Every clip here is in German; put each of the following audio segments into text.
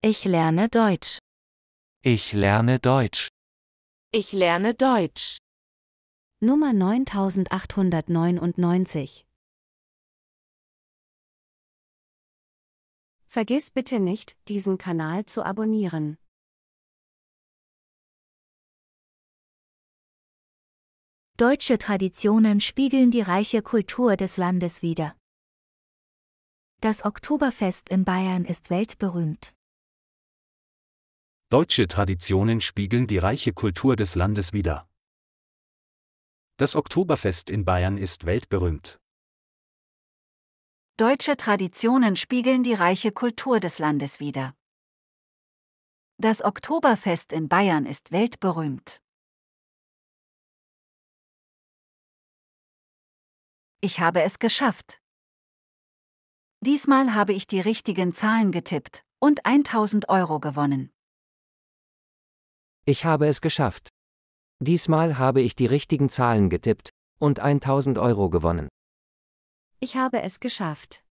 Ich lerne Deutsch. Ich lerne Deutsch. Ich lerne Deutsch. Nummer 9899. Vergiss bitte nicht, diesen Kanal zu abonnieren. Deutsche Traditionen spiegeln die reiche Kultur des Landes wider. Das Oktoberfest in Bayern ist weltberühmt. Deutsche Traditionen spiegeln die reiche Kultur des Landes wider. Das Oktoberfest in Bayern ist weltberühmt. Deutsche Traditionen spiegeln die reiche Kultur des Landes wider. Das Oktoberfest in Bayern ist weltberühmt. Ich habe es geschafft. Diesmal habe ich die richtigen Zahlen getippt und 1000 Euro gewonnen. Ich habe es geschafft. Diesmal habe ich die richtigen Zahlen getippt und 1000 Euro gewonnen. Ich habe es geschafft.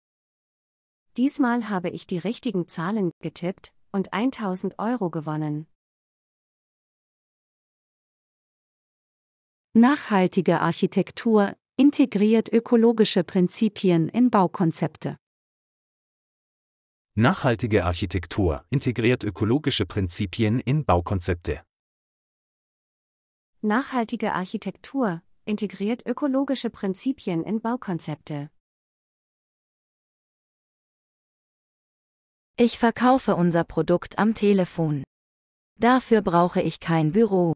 Diesmal habe ich die richtigen Zahlen getippt und 1000 Euro gewonnen. Nachhaltige Architektur integriert ökologische Prinzipien in Baukonzepte. Nachhaltige Architektur integriert ökologische Prinzipien in Baukonzepte. Nachhaltige Architektur integriert ökologische Prinzipien in Baukonzepte. Ich verkaufe unser Produkt am Telefon. Dafür brauche ich kein Büro.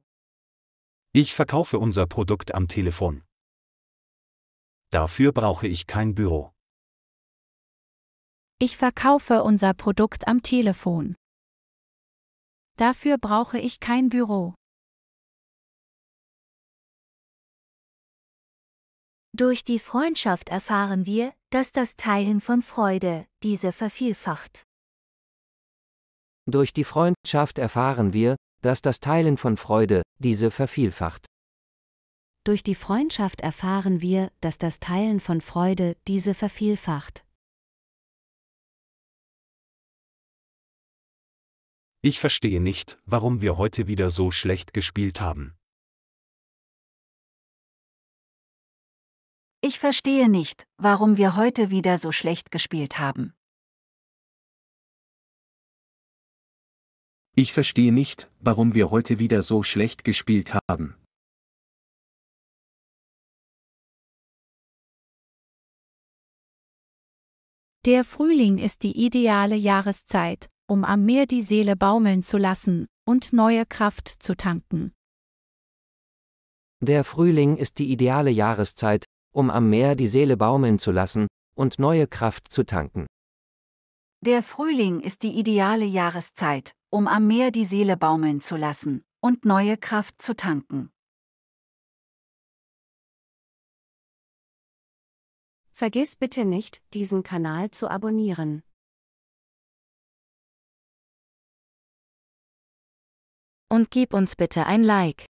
Ich verkaufe unser Produkt am Telefon. Dafür brauche ich kein Büro. Ich verkaufe unser Produkt am Telefon. Dafür brauche ich kein Büro. Durch die Freundschaft erfahren wir, dass das Teilen von Freude diese vervielfacht. Durch die Freundschaft erfahren wir, dass das Teilen von Freude diese vervielfacht. Durch die Freundschaft erfahren wir, dass das Teilen von Freude diese vervielfacht. Ich verstehe nicht, warum wir heute wieder so schlecht gespielt haben. Ich verstehe nicht, warum wir heute wieder so schlecht gespielt haben. Ich verstehe nicht, warum wir heute wieder so schlecht gespielt haben. Der Frühling ist die ideale Jahreszeit, um am Meer die Seele baumeln zu lassen und neue Kraft zu tanken. Der Frühling ist die ideale Jahreszeit, um am Meer die Seele baumeln zu lassen und neue Kraft zu tanken. Der Frühling ist die ideale Jahreszeit, um am Meer die Seele baumeln zu lassen und neue Kraft zu tanken. Vergiss bitte nicht, diesen Kanal zu abonnieren. Und gib uns bitte ein Like.